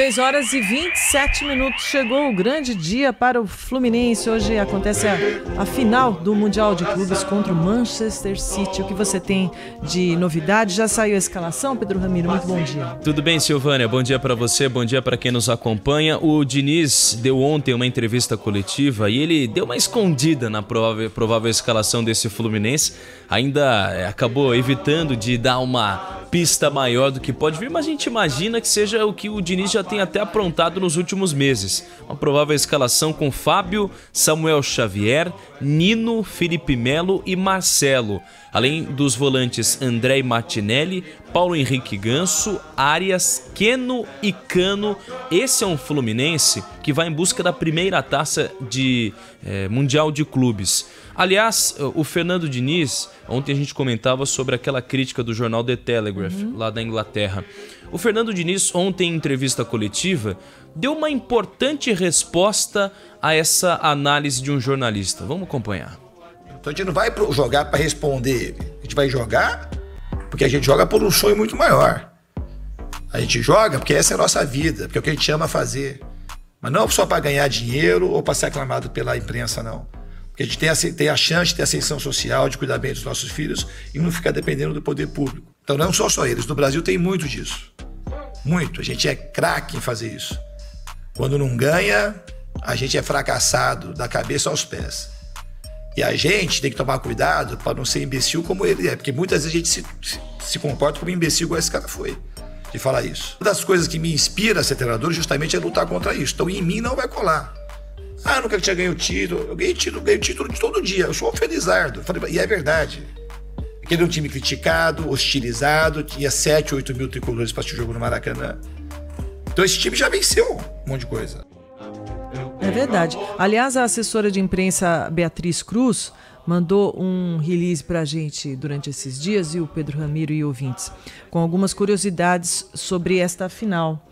6 horas e 27 minutos. Chegou o grande dia para o Fluminense. Hoje acontece a, a, final do Mundial de Clubes contra o Manchester City. O que você tem de novidade? Já saiu a escalação, Pedro Ramiro? Muito bom dia. Tudo bem, Silvânia. Bom dia para você, bom dia para quem nos acompanha. O Diniz deu ontem uma entrevista coletiva e ele deu uma escondida na provável, provável escalação desse Fluminense. Ainda eh, acabou evitando de dar uma pista maior do que pode vir, mas a gente imagina que seja o que o Diniz já tem até aprontado nos últimos meses. Uma provável escalação com Fábio, Samuel Xavier, Nino, Felipe Melo e Marcelo, além dos volantes André e Martinelli, Paulo Henrique Ganso, Arias, Keno e Cano. Esse é um Fluminense que vai em busca da primeira taça de é, Mundial de Clubes. Aliás, o Fernando Diniz, ontem a gente comentava sobre aquela crítica do jornal The Telegraph, uhum. lá da Inglaterra. O Fernando Diniz, ontem em entrevista coletiva, deu uma importante resposta a essa análise de um jornalista. Vamos acompanhar. Então a gente não vai jogar para responder, a gente vai jogar porque a gente joga por um sonho muito maior. A gente joga porque essa é a nossa vida, porque é o que a gente ama fazer. Mas não é só para ganhar dinheiro ou para ser aclamado pela imprensa, não. Porque a gente tem a, tem a chance de ter ascensão social, de cuidar bem dos nossos filhos e não ficar dependendo do poder público. Então não são só eles, no Brasil tem muito disso. Muito. A gente é craque em fazer isso. Quando não ganha, a gente é fracassado da cabeça aos pés. E a gente tem que tomar cuidado para não ser imbecil como ele é, porque muitas vezes a gente se, se comporta como imbecil igual esse cara foi de falar isso. Uma das coisas que me inspira a ser treinador justamente é lutar contra isso. Então em mim não vai colar. Ah, eu nunca tinha ganho título. Eu ganhei título, ganhei título de todo dia. Eu sou um felizardo. Falei, e é verdade. Aquele é um time criticado, hostilizado, tinha 7, 8 mil tricolores para o jogo no Maracanã. Então esse time já venceu um monte de coisa. É verdade. Aliás, a assessora de imprensa Beatriz Cruz mandou um release para a gente durante esses dias, e o Pedro Ramiro e ouvintes, com algumas curiosidades sobre esta final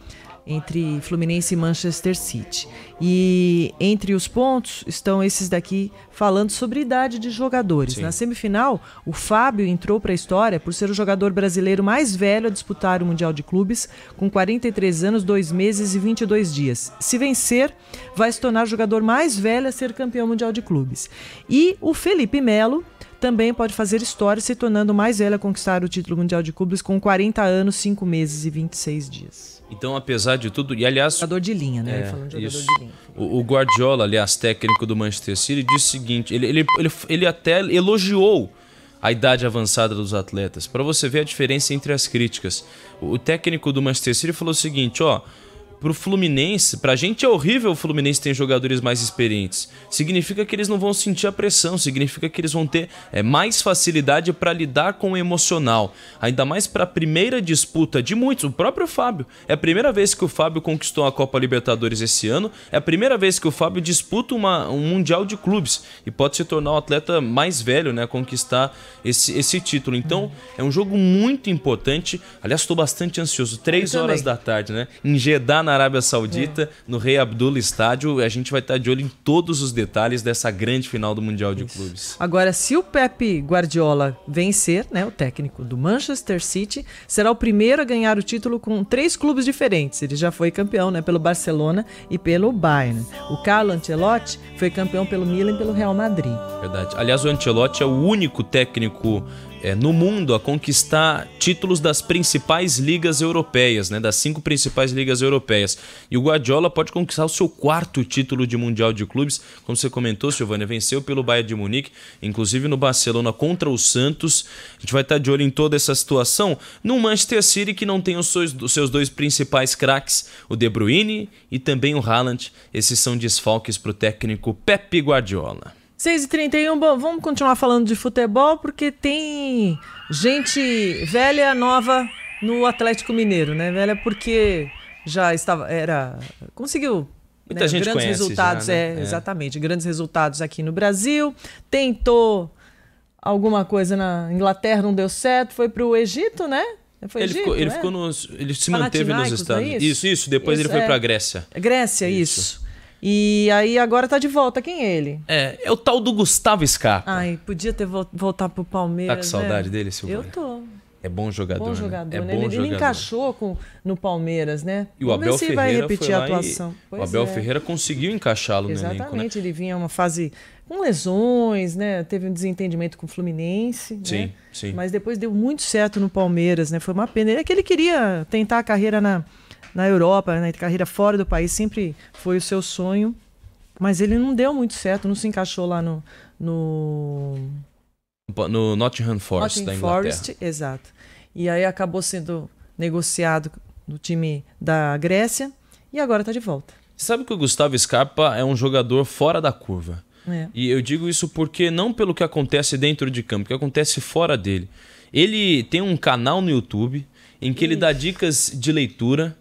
entre Fluminense e Manchester City. E entre os pontos estão esses daqui falando sobre idade de jogadores. Sim. Na semifinal, o Fábio entrou para a história por ser o jogador brasileiro mais velho a disputar o Mundial de Clubes, com 43 anos, 2 meses e 22 dias. Se vencer, vai se tornar o jogador mais velho a ser campeão mundial de clubes. E o Felipe Melo também pode fazer história, se tornando mais velha a conquistar o título mundial de clubes com 40 anos, 5 meses e 26 dias. Então, apesar de tudo, e aliás. Jogador de linha, né? É, Falando de jogador de linha. O, Guardiola, aliás, técnico do Manchester City, disse o seguinte: ele, ele, ele, ele até elogiou a idade avançada dos atletas, para você ver a diferença entre as críticas. O, técnico do Manchester City falou o seguinte: ó pro Fluminense, pra gente é horrível o Fluminense ter jogadores mais experientes. Significa que eles não vão sentir a pressão, significa que eles vão ter é, mais facilidade para lidar com o emocional. Ainda mais para a primeira disputa de muitos, o próprio Fábio. É a primeira vez que o Fábio conquistou a Copa Libertadores esse ano, é a primeira vez que o Fábio disputa uma, um Mundial de Clubes e pode se tornar o um atleta mais velho, né, a conquistar esse, esse título. Então, é um jogo muito importante. Aliás, estou bastante ansioso. Três horas da tarde, né? Em Jeddah, na Arábia Saudita, é. no Rei Abdullah Estádio. A gente vai estar de olho em todos os detalhes dessa grande final do Mundial de Isso. Clubes. Agora, se o Pepe Guardiola vencer, né, o técnico do Manchester City, será o primeiro a ganhar o título com três clubes diferentes. Ele já foi campeão né, pelo Barcelona e pelo Bayern. O Carlo Ancelotti foi campeão pelo Milan e pelo Real Madrid. Verdade. Aliás, o Ancelotti é o único técnico é, no mundo a conquistar títulos das principais ligas europeias, né, das cinco principais ligas europeias. E o Guardiola pode conquistar o seu quarto título de Mundial de Clubes, como você comentou, Silvânia, venceu pelo Bayern de Munique, inclusive no Barcelona contra o Santos. A gente vai estar de olho em toda essa situação. No Manchester City, que não tem os seus, os seus dois principais craques, o De Bruyne e também o Haaland, esses são desfalques para o técnico Pepe Guardiola. 6h31, bom, vamos continuar falando de futebol, porque tem gente velha, nova no Atlético Mineiro, né? Velha porque já estava, era, conseguiu Muita né? gente grandes conhece resultados, já, né? é, é, exatamente, grandes resultados aqui no Brasil, tentou alguma coisa na Inglaterra, não deu certo, foi para o Egito, né? Foi ele, Egito, ficou, ele, é? ficou nos, ele se manteve nos é Estados Unidos. É isso? isso, isso, depois isso, ele foi para a é. Grécia. Grécia, isso. isso. E aí agora tá de volta. Quem é ele? É, é o tal do Gustavo Scarpa. Ai, podia ter vo voltado pro Palmeiras. Tá com saudade né? dele, Silvio? Eu tô. É bom jogador. Bom né? jogador, é né? né? É bom ele, jogador. ele encaixou com, no Palmeiras, né? E o Abel se Ferreira vai repetir a atuação. o Abel é. Ferreira conseguiu encaixá-lo no elenco, né? Exatamente, né? ele vinha uma fase com lesões, né? Teve um desentendimento com o Fluminense. Sim, né? sim. Mas depois deu muito certo no Palmeiras, né? Foi uma pena. Ele é que ele queria tentar a carreira na, na Europa, na carreira fora do país, sempre foi o seu sonho. Mas ele não deu muito certo, não se encaixou lá no. No, no Nottingham Forest Nottingham da Inglaterra. Forest, exato. E aí acabou sendo negociado no time da Grécia e agora está de volta. Sabe que o Gustavo Scarpa é um jogador fora da curva. É. E eu digo isso porque não pelo que acontece dentro de campo, que acontece fora dele. Ele tem um canal no YouTube em que Ixi. ele dá dicas de leitura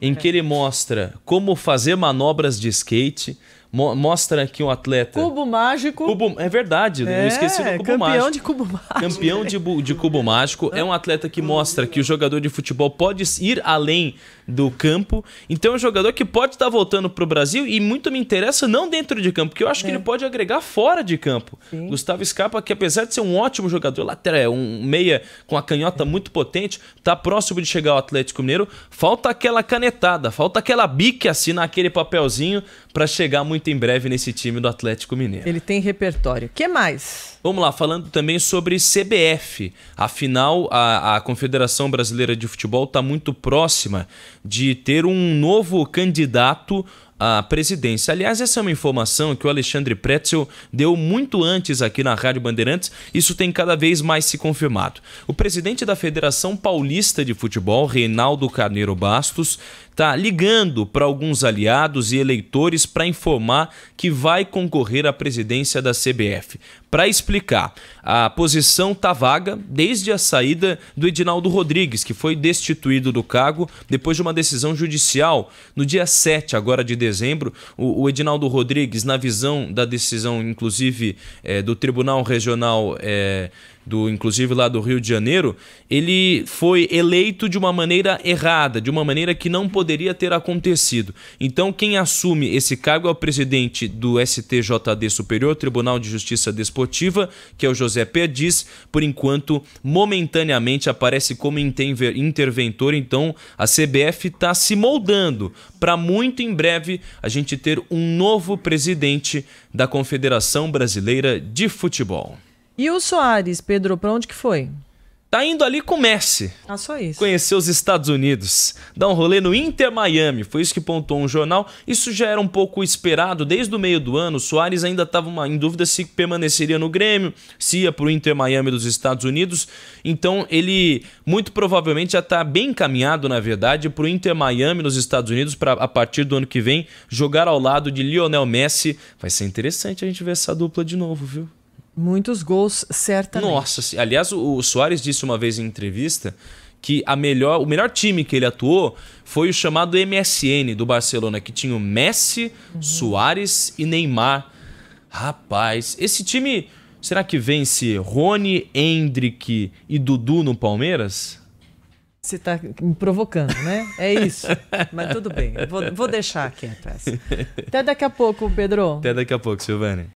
em que ele mostra como fazer manobras de skate, Mo mostra aqui um atleta. Cubo mágico. Cubo, é verdade, é, eu esqueci do é, cubo campeão mágico. Campeão de cubo mágico. Campeão de, de cubo mágico. É um atleta que mostra que o jogador de futebol pode ir além do campo. Então é um jogador que pode estar voltando para o Brasil e muito me interessa não dentro de campo, porque eu acho é. que ele pode agregar fora de campo. Sim. Gustavo Scarpa, que apesar de ser um ótimo jogador lateral, é um meia com a canhota é. muito potente, tá próximo de chegar ao Atlético Mineiro, falta aquela canetada, falta aquela bique assim naquele papelzinho para chegar muito muito em breve nesse time do Atlético Mineiro. Ele tem repertório. que mais? Vamos lá, falando também sobre CBF. Afinal, a, a Confederação Brasileira de Futebol está muito próxima de ter um novo candidato à presidência. Aliás, essa é uma informação que o Alexandre Pretzel deu muito antes aqui na Rádio Bandeirantes, isso tem cada vez mais se confirmado. O presidente da Federação Paulista de Futebol, Reinaldo Carneiro Bastos, está ligando para alguns aliados e eleitores para informar que vai concorrer à presidência da CBF. Para explicar, a posição está vaga desde a saída do Edinaldo Rodrigues, que foi destituído do cargo depois de uma decisão judicial no dia 7 agora de dezembro. O, o Edinaldo Rodrigues, na visão da decisão, inclusive, é, do Tribunal Regional eh, do inclusive lá do Rio de Janeiro, ele foi eleito de uma maneira errada, de uma maneira que não poderia ter acontecido. Então, quem assume esse cargo é o presidente do STJD Superior, Tribunal de Justiça Desportiva, que é o José Perdiz, por enquanto, momentaneamente aparece como interventor, então a CBF está se moldando para muito em breve a gente ter um novo presidente da Confederação Brasileira de Futebol. E o Soares, Pedro, pra onde que foi? Tá indo ali com o Messi. Ah, só isso. Conhecer os Estados Unidos. Dar um rolê no Inter Miami. Foi isso que pontou um jornal. Isso já era um pouco esperado desde o meio do ano. O Soares ainda estava em dúvida se permaneceria no Grêmio, se ia para o Inter Miami dos Estados Unidos. Então ele muito provavelmente já está bem encaminhado, na verdade, para o Inter Miami nos Estados Unidos para a partir do ano que vem jogar ao lado de Lionel Messi. Vai ser interessante a gente ver essa dupla de novo, viu? Muitos gols, certamente. Nossa, aliás, o, Soares disse uma vez em entrevista que a melhor, o melhor time que ele atuou foi o chamado MSN do Barcelona, que tinha o Messi, uhum. Soares e Neymar. Rapaz, esse time, será que vence Rony, Hendrick e Dudu no Palmeiras? Você está me provocando, né? É isso. Mas tudo bem, vou, vou deixar aqui atrás. Até daqui a pouco, Pedro. Até daqui a pouco, Silvane.